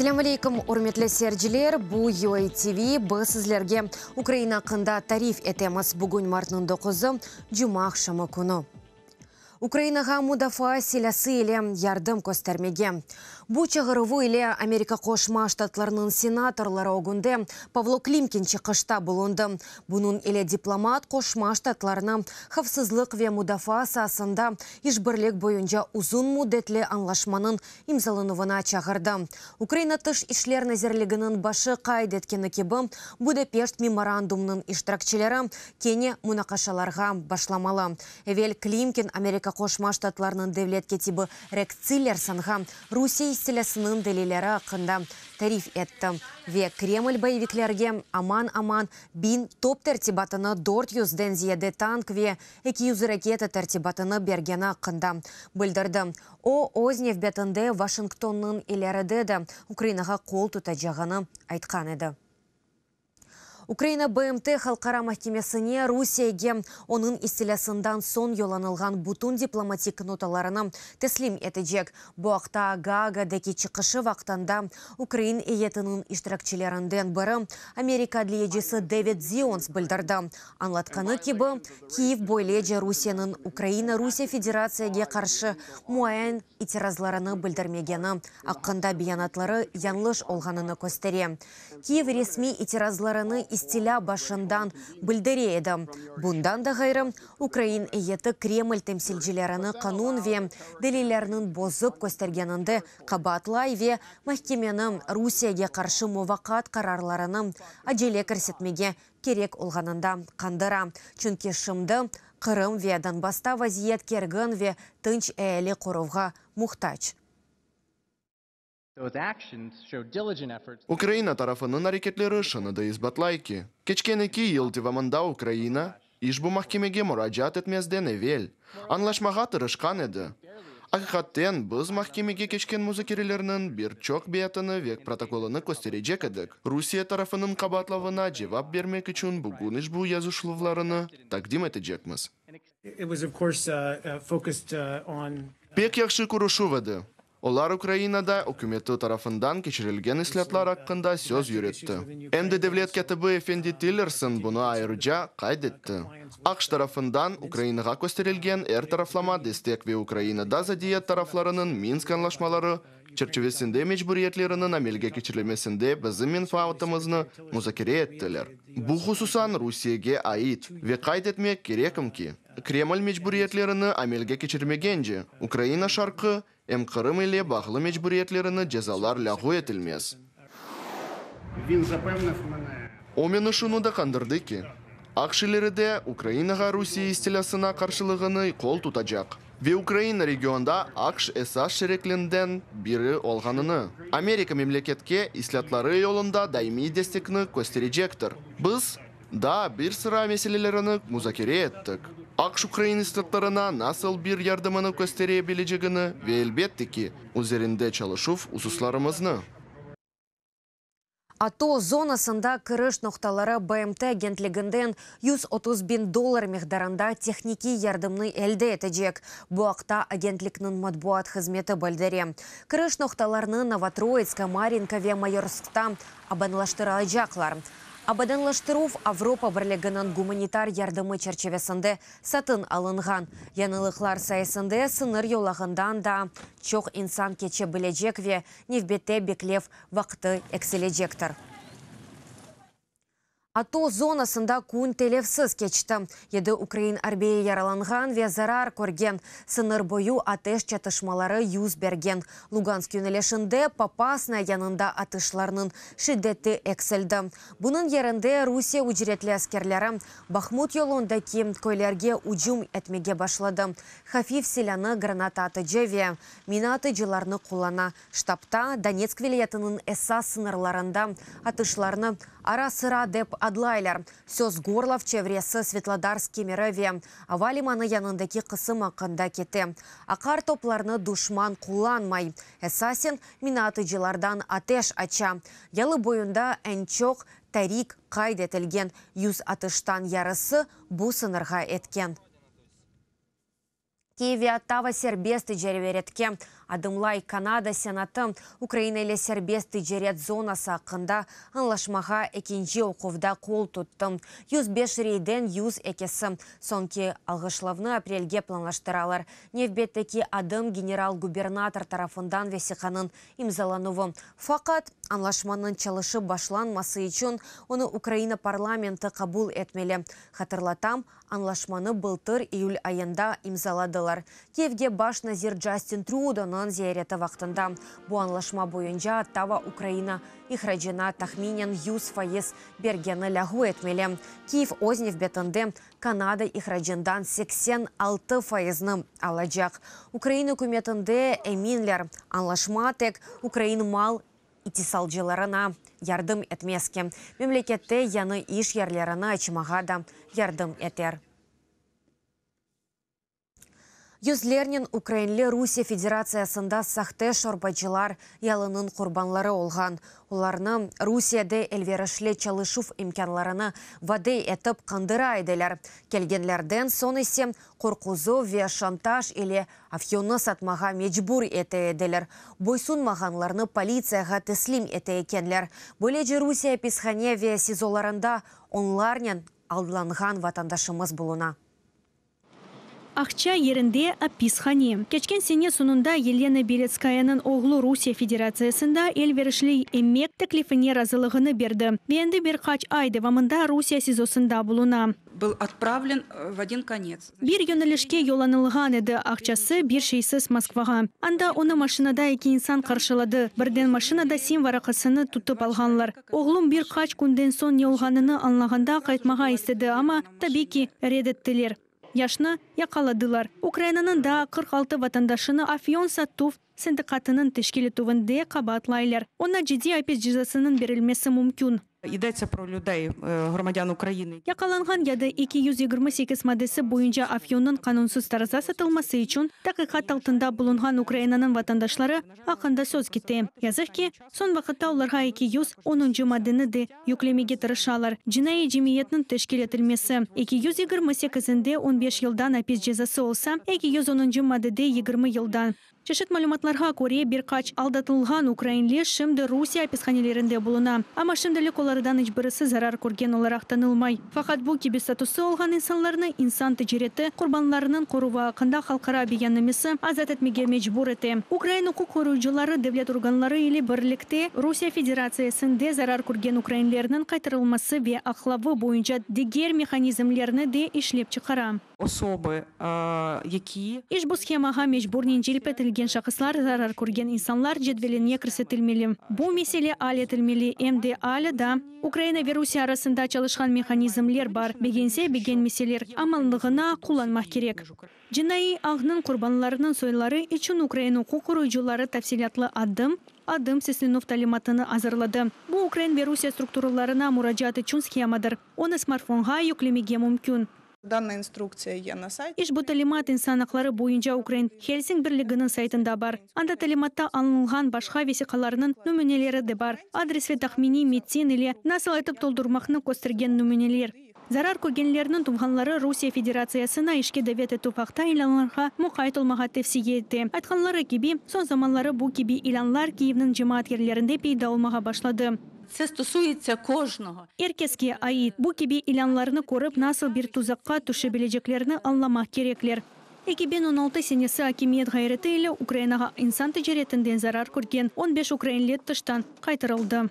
Ассаламу алейкум, ұрметлі сәрджілер, бұ ЮАЙ ТВ бұ сізлерге Украина қында тариф әтеміз э, бүгін мартының 9-ы, жұмақ шамы күні. Украинаға мудафа селясы еле ярдым көстермеге. Буча ғырывы или Америка кошма штатларының сенаторлары оғынды Павло Климкин чықышта бұлынды. бунун эле дипломат кошма штатларына хавсызлық ве мұдафа сасында ешбірлік боюнча узун мұдетлі анлашманын имзалынуына чағырды. Украина тыш ишлер назерлігінің башы қайдеткені кебі Будапешт меморандумның иштиракчылары кене мунақашаларға башламалы. Эвел Климкин Америка Америка Кошма Штатларының девлет кетибі Рек Циллер санға Русия истелесінің делелері ақында тариф әтті. Ве Кремль байвиклерге аман-аман бин топ тәртибатыны 400 ден зияде танк ве 200 ракета тәртибатыны бергені ақында білдірді. О, Ознев бәтінде Вашингтонның елері деді Украинаға қол жағаны айтқан еді. Украина БМТ халқара мәхкемесіне Русияге оның истелясындан сон еланылған бутун дипломатик ноталарыны теслим етежек. Бұақта Гаагадеки чықышы вақтанда Украин иетінің иштіракчілерінден бірі Америка әдлиежесі Дэвид Зионс білдірді. Анлатқаны кебі Киев бойлеже Русияның Украина Русия Федерацияге қаршы муайын итеразларыны білдірмегені Аққанда биянатлары янлыш олғаныны көстере. Киев ресми итеразларыны стиля башындан білдіреді. Бұндан да ғайрым, Украин әйеті Кремль темсілжілеріні қанун ве дәлелерінің бозып көстергенінді қабатлай ве мәхкемені Русияге қаршы мовақат қарарларының әжеле кірсетмеге керек олғанында қандыра. Чүнке шымды Қырым ве Донбаста вазиет кергін ве тынч әлі қоровға мұқтач. Украина әрекетлері шыныды избатлайки. ки елді ваманда Украина, ишбу махкемеге мұраджат етмезден әвел, анлашмаға тырышқан әді. Ақиқаттен біз махкемеге кечкен музыкерелерінің бір чок бетіні век протоколыны көстережек әдік. Русия тарафының қабатлавына жевап бермек үшін бүгін ішбу язушылывларыны тақдим Пек яқшы күрішу вады. Олар Украинада үкіметі тарафындан кешірілген ислатлар аққында сөз үйретті. Әнді дәвлет кәтібі Эфенди Тиллерсон бұны айрыжа қайдетті. Ақш тарафындан Украинаға көстерілген әр тарафлама дестек ве Украинада задиет тарафларының Минск анлашмалары чәрчевесінде мәжбүриетлерінің әмелге кечірілмесінде мен фаутымызны мұзакере еттілер. Бұл хусусан Русияге айт ве керекім Кремль мәжбүриетлеріні әмелге кечірмегенде Украина шарқы МКРМ или жазалар мечбуретлеріні джазалар ляғу етілмес. Омен ұшыну да қандырды ке. Ақшылері де Украинаға Русия істелесіна қаршылығыны қол тұтажақ. Ве Украина регионда Ақш әса шереклінден бірі олғаныны. Америка мемлекетке ислятлары елінда дайми дестікні Біз да бір сыра меселелеріні мұзакере еттік. акш украин штаттарына насыл бир ярдымыны көстере билежигини ве ки, өзерінде чалышуф hususlarımızını ато зонасында кіріш ноқталары бмт агентлігінден 130 бин доллар мегдарында техники ярдымны әлді етежек. Бұақта агентлікнің матбуат қызметі бөлдері. Кіріш ноқталарыны Новотроицка, Маринка ве Майорскта абанлаштыра айжақлар абаданлаштырууф Авропа бірлігінің гуманитар ярдымы чәрчевесінде сатын алынған. Янылықлар сайысынды сыныр еулағындан да чоқ инсан кече білежек ве невбетте беклев вақты эксележектір. Ату зонасында күн телевсіз кечті. Еді Украин арбейі яраланған ве зарар көрген. Сыныр бойу атеш чатышмалары юз берген. Луганск юнелешінде папасына янында атышларының шиддеті әкселді. Бұның ерінде Русия үжіретлі әскерлері Бахмут кем көйлерге ұжым әтмеге башлады. Хафиф селяны граната аты жеве. Минаты жыларны қолана. Штапта Донецк вилетінің эсас сынарларында атышларны деп адлайлар. Сөз Горлов чевресі Светлодарский мереве. Авалиманы маны янындаки қысым ақында кеті. Ақар топларны душман куланмай. Эсасин, минаты жылардан атеш ача. Ялы бойында әнчоқ, тарик қайд етілген. Юз атыштан ярысы бұсынырға сынырға еткен. Киеве Оттава сербесті жерверетке. Адымлай Канада Сенаты Украина әлі сәрбесті жерет зонасы аңлашмага экинчи окувда оқовда қол тұттым. 105 рейден 100 әкесі. соңки алғышлавны апрелге планлаштыралар. Невбеттеки адым генерал-губернатор тарафындан весиқанын имзалануы. Фақат аңлашманын чалышы башланмасы үшін оны Украина парламенты қабул әтмелі. Хатырлатам, аңлашманы былтыр июль айында имзаладылар. киевге баш назир Джастин Трудоны Чонын зияреті вақтында. Буанлашма бойынша Тава Украина ихраджина тахминен юз файыз бергені лягу етмелі. Киев ознев бетінде Канада ихраджиндан 86 файызны алачақ. Украина үкіметінде әминлер анлашма тек Украин мал итисалжыларына ярдым етмеске. Мемлекетте яны иш ерлеріні ачымаға да ярдым етер. Юзлернин Украинлі Русия Федерациясында сақты шорбачылар ялының құрбанлары олған. Оларны Русияде әлверішле чалышуф имканларыны вадей әтіп қандыра айделер. Келгенлерден сон есе ве шантаж или афьоны сатмаға мечбур әті еделер. Бойсун мағанларыны полицияға тіслим әті екенлер. Бөлеже Русия писхане ве сезоларында онларнен алданған ватандашымыз бұлына. Ақча ерінде аписхани. Кечкен сене сонунда Елена Белецкаяның оғлы Русия Федерациясында элверишлі эммек тіклифіне разылығыны берді. Бенді бір қач айды вамында Русия СИЗОсында бұлына. Был отправлен э, в один конец. Бір юнілішке еланылған әді ақчасы бір шейсіз Москваға. Анда оны машинада екі инсан қаршылады. Бірден машинада сим варақысыны тұтып алғанлар. Оғлым бір қач күнден соң не олғаныны анлағанда қайтмаға істеді, ама табеки редеттілер. Яшны яқаладылар. Украинаның да 46 алты ватандашыны афион синдикатының тешкелі тишкилетүүндө қабатлайлар. Онна жеде айпес жизасының берілмесі мүмкін. Идеться про людей, громадян Украины. Якаланган яды 228 маддеси бойынша Афьонның канунсыз тараза сатылмасы үшін тақиқат алтында Украинаның ватандашлары ақында сөз кетті. Язық ки, сон вақытта оларға 210 маддени де юклемеге тырышалар. Джинайы жемиятның тәшкил етілмесі. 228-інде 15 елдан апес жезасы олса, 210 маддеде 20 елдан чечет малыматларга көре бир алдатылған алдатылган украинлер Русия писханелерінде булуна. Ама шимдилик олардан эч зарар көрген оларақ танылмай. Фақат бұл киби статусы олған инсанларыны инсан тижирети құрбанларының құруға қында қалқыра бейеннемеси азат этмеге мечбур эте. Украина укук коруучулары органлары или бірлікте Русия Федерациясында зарар көрген украинлердин қайтырылмасы ве аклабы бойынша дигер механизмлерни де ішлеп чықара Особы, э, які... Иш бу схемаға мечбур келген шақыслар зарар көрген инсанлар жетвелене кірсетілмелі. Бұл маселе әлі етілмели әмді әлі да украина вирусы арасында чалышқан механизмлер бар бегенсе беген меселер амалдығына кулланмак керек жинайы ағның құрбанларының сойлары үшін Украину укук коройжулары тафсилатлы адым адым сеслинов талиматыны азырлады Бұл украин вирусия структураларына мұраджаты үчүн схемадыр оны смартфонға үклемеге мүмкін. Данная инструкция е на сайте. Иш бу талимат инсан клары буенча Украин Хельсинг бирлигинин сайтында бар. Анда талиматта алынган башка весикаларынын нөменелері де бар. Адрес ве тахмини медицин или насыл айтып толдырмақны костерген нөменелер. Зарар көгенлерінің тұмғанлары Русия Федерациясына ишке дәветі тұпақта иланларға мұқайт олмаға тевсиге етті. Айтқанлары кебе, сон заманлары бұл кебе иланлар Киевнің жемаат ерлерінде пейді олмаға башлады. Це стосується кожного. Иркеске аид бу кеби илянларны көріп, насыл бир тузаққа түші біліжеклеріні алламақ кереклер. 2016 сенесі Акимет ғайреті елі Украинаға инсан тежеретінден зарар көрген 15 украинлет тыштан қайтырылды.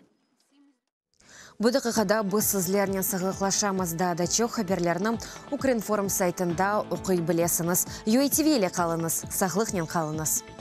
Бұдығы қада сізлерінен сағықлашамызда да чоқ хаберлерінім Украинформ сайтында оқи білесіңіз. UATV елі қалыңыз, сағлықнен қалыңыз.